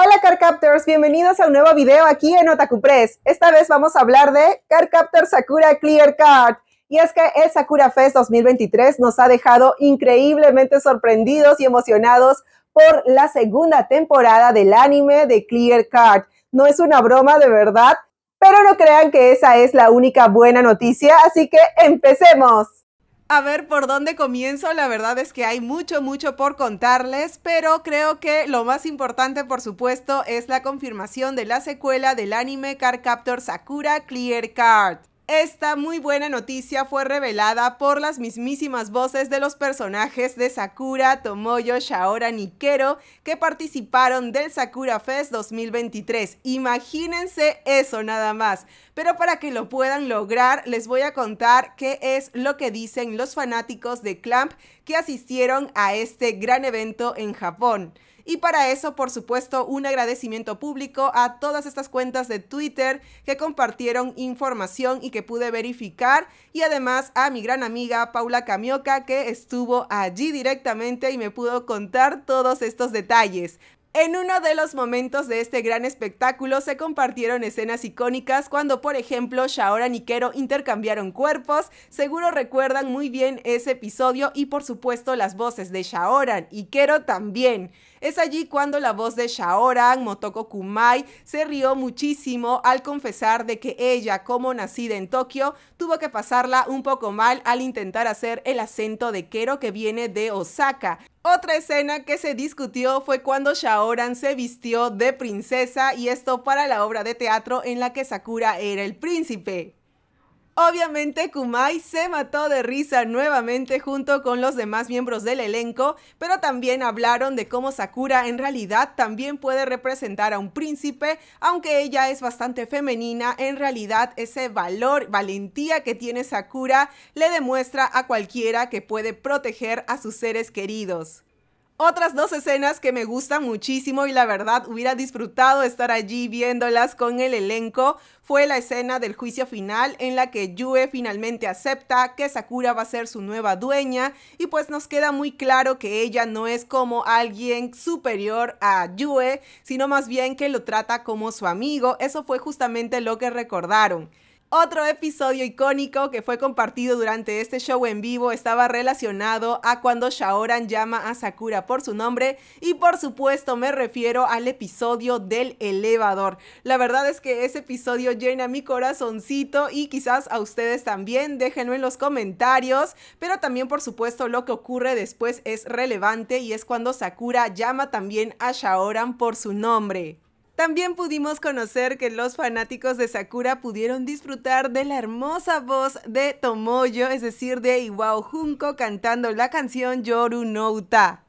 Hola CarCaptors, bienvenidos a un nuevo video aquí en Otaku Press. Esta vez vamos a hablar de CarCaptor Sakura Clear Card. Y es que el Sakura Fest 2023 nos ha dejado increíblemente sorprendidos y emocionados por la segunda temporada del anime de Clear Card. No es una broma de verdad, pero no crean que esa es la única buena noticia, así que empecemos a ver por dónde comienzo. La verdad es que hay mucho, mucho por contarles, pero creo que lo más importante, por supuesto, es la confirmación de la secuela del anime Car Captor Sakura Clear Card. Esta muy buena noticia fue revelada por las mismísimas voces de los personajes de Sakura, Tomoyo, Shaora, Nikero que participaron del Sakura Fest 2023. Imagínense eso nada más. Pero para que lo puedan lograr, les voy a contar qué es lo que dicen los fanáticos de Clamp que asistieron a este gran evento en Japón. Y para eso, por supuesto, un agradecimiento público a todas estas cuentas de Twitter que compartieron información y que pude verificar. Y además a mi gran amiga Paula Camioca que estuvo allí directamente y me pudo contar todos estos detalles. En uno de los momentos de este gran espectáculo se compartieron escenas icónicas cuando, por ejemplo, Shaoran y Kero intercambiaron cuerpos. Seguro recuerdan muy bien ese episodio y, por supuesto, las voces de Shaoran y Kero también. Es allí cuando la voz de Shaoran Motoko Kumai se rió muchísimo al confesar de que ella, como nacida en Tokio, tuvo que pasarla un poco mal al intentar hacer el acento de Kero que viene de Osaka. Otra escena que se discutió fue cuando Shaoran se vistió de princesa y esto para la obra de teatro en la que Sakura era el príncipe. Obviamente Kumai se mató de risa nuevamente junto con los demás miembros del elenco, pero también hablaron de cómo Sakura en realidad también puede representar a un príncipe, aunque ella es bastante femenina, en realidad ese valor, valentía que tiene Sakura le demuestra a cualquiera que puede proteger a sus seres queridos. Otras dos escenas que me gustan muchísimo y la verdad hubiera disfrutado estar allí viéndolas con el elenco fue la escena del juicio final en la que Yue finalmente acepta que Sakura va a ser su nueva dueña y pues nos queda muy claro que ella no es como alguien superior a Yue, sino más bien que lo trata como su amigo. Eso fue justamente lo que recordaron. Otro episodio icónico que fue compartido durante este show en vivo estaba relacionado a cuando Shaoran llama a Sakura por su nombre y por supuesto me refiero al episodio del elevador. La verdad es que ese episodio llena mi corazoncito y quizás a ustedes también, déjenlo en los comentarios, pero también por supuesto lo que ocurre después es relevante y es cuando Sakura llama también a Shaoran por su nombre. También pudimos conocer que los fanáticos de Sakura pudieron disfrutar de la hermosa voz de Tomoyo, es decir, de Iwao Junko cantando la canción Yoru no Uta.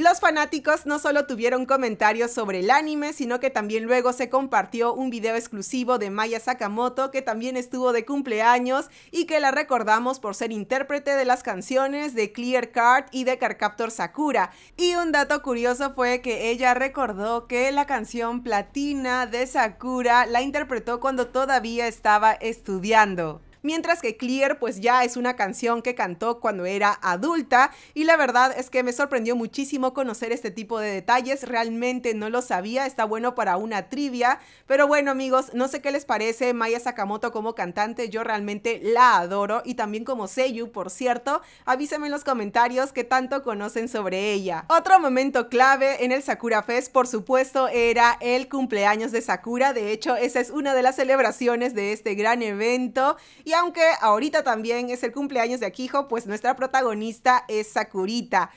Los fanáticos no solo tuvieron comentarios sobre el anime, sino que también luego se compartió un video exclusivo de Maya Sakamoto, que también estuvo de cumpleaños y que la recordamos por ser intérprete de las canciones de Clear Card y de Carcaptor Sakura. Y un dato curioso fue que ella recordó que la canción Platina de Sakura la interpretó cuando todavía estaba estudiando mientras que Clear pues ya es una canción que cantó cuando era adulta y la verdad es que me sorprendió muchísimo conocer este tipo de detalles, realmente no lo sabía, está bueno para una trivia, pero bueno amigos, no sé qué les parece Maya Sakamoto como cantante, yo realmente la adoro y también como Seiyu, por cierto, avísame en los comentarios qué tanto conocen sobre ella. Otro momento clave en el Sakura Fest, por supuesto, era el cumpleaños de Sakura, de hecho esa es una de las celebraciones de este gran evento y aunque ahorita también es el cumpleaños de Akijo, pues nuestra protagonista es Sakurita.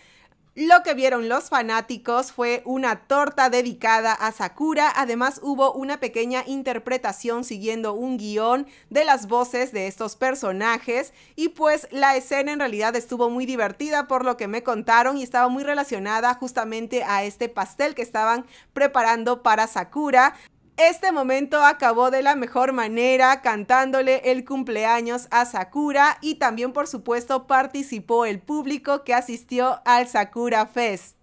Lo que vieron los fanáticos fue una torta dedicada a Sakura, además hubo una pequeña interpretación siguiendo un guión de las voces de estos personajes y pues la escena en realidad estuvo muy divertida por lo que me contaron y estaba muy relacionada justamente a este pastel que estaban preparando para Sakura. Este momento acabó de la mejor manera cantándole el cumpleaños a Sakura y también por supuesto participó el público que asistió al Sakura Fest.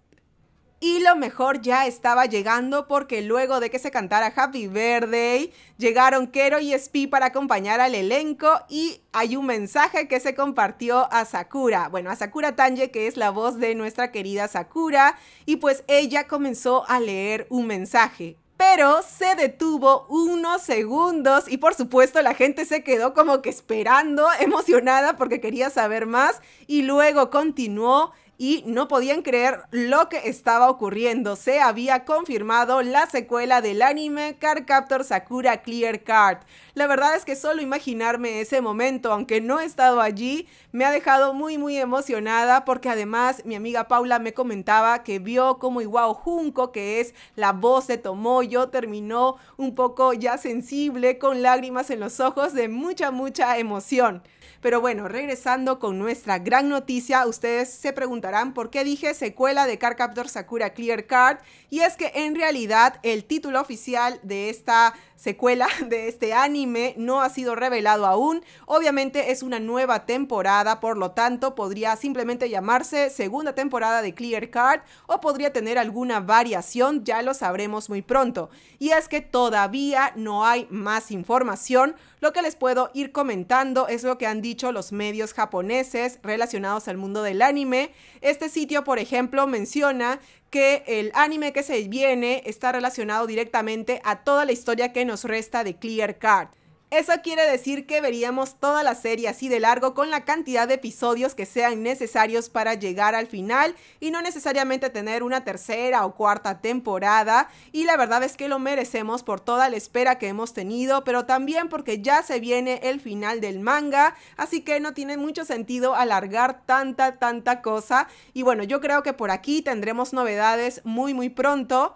Y lo mejor ya estaba llegando porque luego de que se cantara Happy Birthday, llegaron Kero y Spi para acompañar al elenco y hay un mensaje que se compartió a Sakura. Bueno, a Sakura Tanje, que es la voz de nuestra querida Sakura, y pues ella comenzó a leer un mensaje pero se detuvo unos segundos y por supuesto la gente se quedó como que esperando, emocionada porque quería saber más y luego continuó y no podían creer lo que estaba ocurriendo. Se había confirmado la secuela del anime Cardcaptor Sakura Clear Card. La verdad es que solo imaginarme ese momento, aunque no he estado allí, me ha dejado muy muy emocionada porque además mi amiga Paula me comentaba que vio como igual Junko, que es la voz de Tomoyo, terminó un poco ya sensible, con lágrimas en los ojos, de mucha mucha emoción. Pero bueno, regresando con nuestra gran noticia, ustedes se preguntan porque por qué dije secuela de Cardcaptor Sakura Clear Card y es que en realidad el título oficial de esta secuela de este anime no ha sido revelado aún. Obviamente es una nueva temporada, por lo tanto podría simplemente llamarse segunda temporada de Clear Card o podría tener alguna variación, ya lo sabremos muy pronto. Y es que todavía no hay más información, lo que les puedo ir comentando es lo que han dicho los medios japoneses relacionados al mundo del anime. Este sitio, por ejemplo, menciona que el anime que se viene está relacionado directamente a toda la historia que nos resta de Clear Card. Eso quiere decir que veríamos toda la serie así de largo con la cantidad de episodios que sean necesarios para llegar al final y no necesariamente tener una tercera o cuarta temporada. Y la verdad es que lo merecemos por toda la espera que hemos tenido, pero también porque ya se viene el final del manga, así que no tiene mucho sentido alargar tanta, tanta cosa. Y bueno, yo creo que por aquí tendremos novedades muy, muy pronto.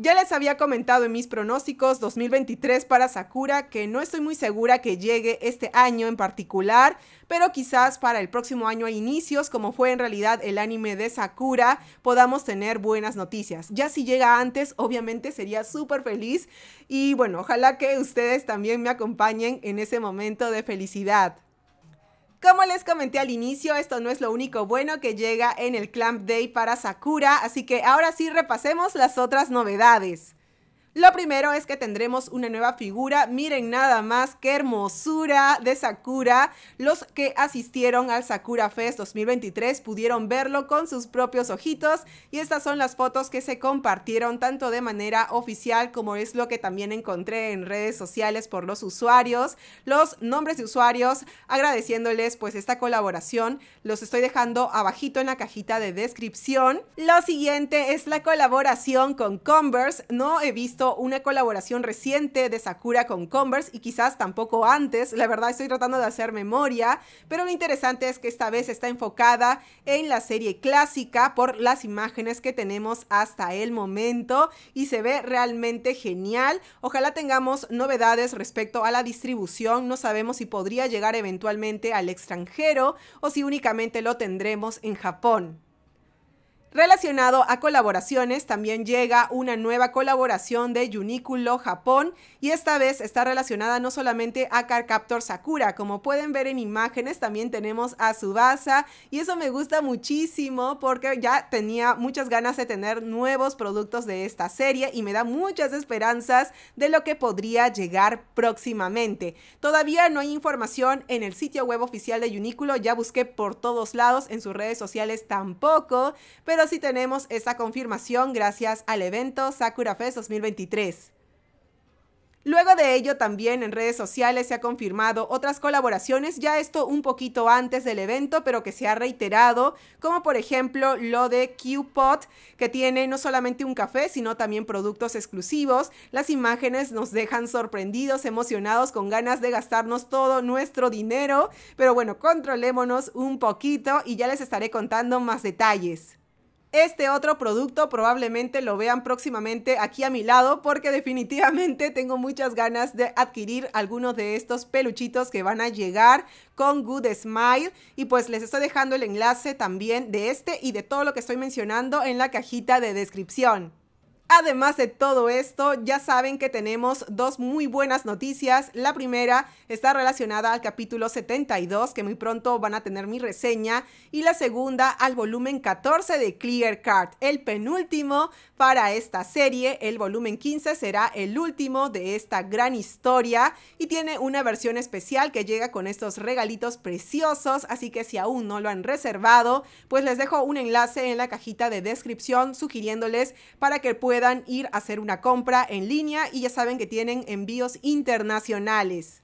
Ya les había comentado en mis pronósticos 2023 para Sakura que no estoy muy segura que llegue este año en particular, pero quizás para el próximo año a inicios, como fue en realidad el anime de Sakura, podamos tener buenas noticias. Ya si llega antes, obviamente sería súper feliz y bueno, ojalá que ustedes también me acompañen en ese momento de felicidad. Como les comenté al inicio, esto no es lo único bueno que llega en el Clamp Day para Sakura, así que ahora sí repasemos las otras novedades. Lo primero es que tendremos una nueva figura, miren nada más qué hermosura de Sakura. Los que asistieron al Sakura Fest 2023 pudieron verlo con sus propios ojitos y estas son las fotos que se compartieron tanto de manera oficial como es lo que también encontré en redes sociales por los usuarios, los nombres de usuarios, agradeciéndoles pues esta colaboración. Los estoy dejando abajito en la cajita de descripción. Lo siguiente es la colaboración con Converse. No he visto una colaboración reciente de Sakura con Converse y quizás tampoco antes, la verdad estoy tratando de hacer memoria, pero lo interesante es que esta vez está enfocada en la serie clásica por las imágenes que tenemos hasta el momento y se ve realmente genial. Ojalá tengamos novedades respecto a la distribución, no sabemos si podría llegar eventualmente al extranjero o si únicamente lo tendremos en Japón. Relacionado a colaboraciones, también llega una nueva colaboración de Uniculo Japón y esta vez está relacionada no solamente a Carcaptor Sakura, como pueden ver en imágenes también tenemos a Subasa y eso me gusta muchísimo porque ya tenía muchas ganas de tener nuevos productos de esta serie y me da muchas esperanzas de lo que podría llegar próximamente. Todavía no hay información en el sitio web oficial de Uniculo, ya busqué por todos lados, en sus redes sociales tampoco, pero pero tenemos esa confirmación gracias al evento Sakura Fest 2023. Luego de ello, también en redes sociales se ha confirmado otras colaboraciones, ya esto un poquito antes del evento, pero que se ha reiterado, como por ejemplo lo de Qpot, que tiene no solamente un café, sino también productos exclusivos. Las imágenes nos dejan sorprendidos, emocionados, con ganas de gastarnos todo nuestro dinero, pero bueno, controlémonos un poquito y ya les estaré contando más detalles. Este otro producto probablemente lo vean próximamente aquí a mi lado porque definitivamente tengo muchas ganas de adquirir algunos de estos peluchitos que van a llegar con Good Smile y pues les estoy dejando el enlace también de este y de todo lo que estoy mencionando en la cajita de descripción. Además de todo esto, ya saben que tenemos dos muy buenas noticias. La primera está relacionada al capítulo 72, que muy pronto van a tener mi reseña, y la segunda al volumen 14 de Clear Card, el penúltimo para esta serie. El volumen 15 será el último de esta gran historia y tiene una versión especial que llega con estos regalitos preciosos, así que si aún no lo han reservado, pues les dejo un enlace en la cajita de descripción sugiriéndoles para que puedan ir a hacer una compra en línea y ya saben que tienen envíos internacionales.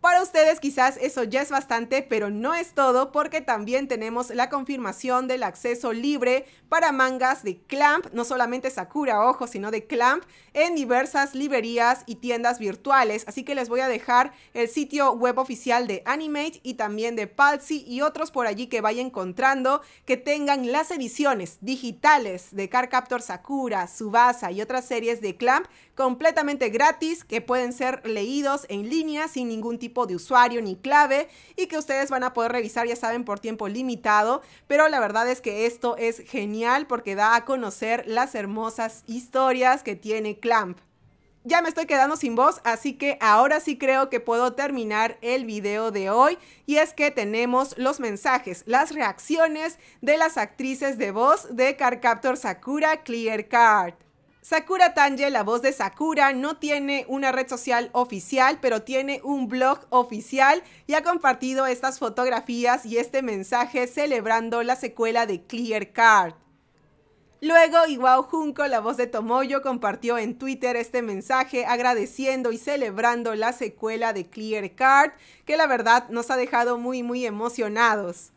Para ustedes quizás eso ya es bastante, pero no es todo porque también tenemos la confirmación del acceso libre para mangas de Clamp, no solamente Sakura, ojo, sino de Clamp, en diversas librerías y tiendas virtuales. Así que les voy a dejar el sitio web oficial de Animate y también de Palsy y otros por allí que vayan encontrando que tengan las ediciones digitales de Carcaptor Sakura, Subasa y otras series de Clamp completamente gratis que pueden ser leídos en línea sin ningún tipo de usuario ni clave y que ustedes van a poder revisar, ya saben, por tiempo limitado. Pero la verdad es que esto es genial porque da a conocer las hermosas historias que tiene Clamp. Ya me estoy quedando sin voz, así que ahora sí creo que puedo terminar el video de hoy. Y es que tenemos los mensajes, las reacciones de las actrices de voz de Cardcaptor Sakura Clear Card. Sakura Tanje, la voz de Sakura, no tiene una red social oficial, pero tiene un blog oficial y ha compartido estas fotografías y este mensaje celebrando la secuela de Clear Card. Luego, Iwao Junko, la voz de Tomoyo, compartió en Twitter este mensaje agradeciendo y celebrando la secuela de Clear Card, que la verdad nos ha dejado muy, muy emocionados.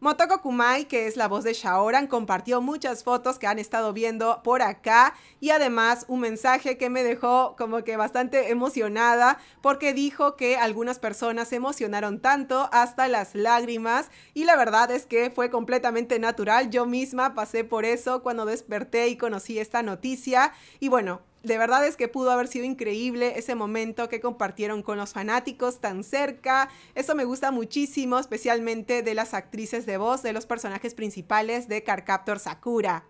Motoko Kumai, que es la voz de Shaoran, compartió muchas fotos que han estado viendo por acá y además un mensaje que me dejó como que bastante emocionada porque dijo que algunas personas se emocionaron tanto hasta las lágrimas y la verdad es que fue completamente natural. Yo misma pasé por eso cuando desperté y conocí esta noticia y bueno, de verdad es que pudo haber sido increíble ese momento que compartieron con los fanáticos tan cerca. Eso me gusta muchísimo, especialmente de las actrices de voz de los personajes principales de Carcaptor Sakura.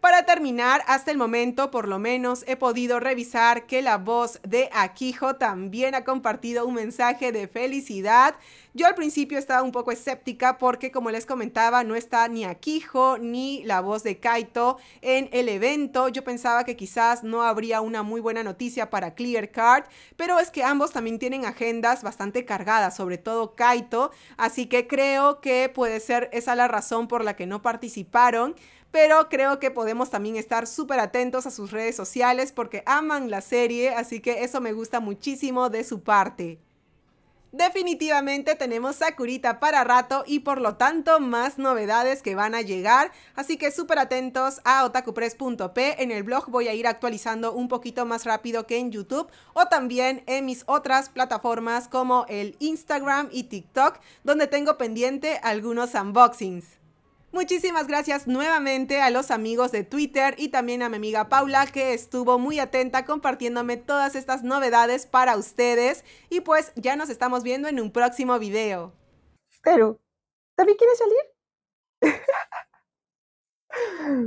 Para terminar, hasta el momento por lo menos he podido revisar que la voz de Akijo también ha compartido un mensaje de felicidad. Yo al principio estaba un poco escéptica porque como les comentaba no está ni Akijo ni la voz de Kaito en el evento. Yo pensaba que quizás no habría una muy buena noticia para Clear Card, pero es que ambos también tienen agendas bastante cargadas, sobre todo Kaito, así que creo que puede ser esa la razón por la que no participaron pero creo que podemos también estar súper atentos a sus redes sociales porque aman la serie, así que eso me gusta muchísimo de su parte. Definitivamente tenemos Sakurita para rato y por lo tanto más novedades que van a llegar, así que súper atentos a otakupress.p, en el blog voy a ir actualizando un poquito más rápido que en YouTube o también en mis otras plataformas como el Instagram y TikTok, donde tengo pendiente algunos unboxings. Muchísimas gracias nuevamente a los amigos de Twitter y también a mi amiga Paula que estuvo muy atenta compartiéndome todas estas novedades para ustedes y pues ya nos estamos viendo en un próximo video. Pero, ¿también quieres salir?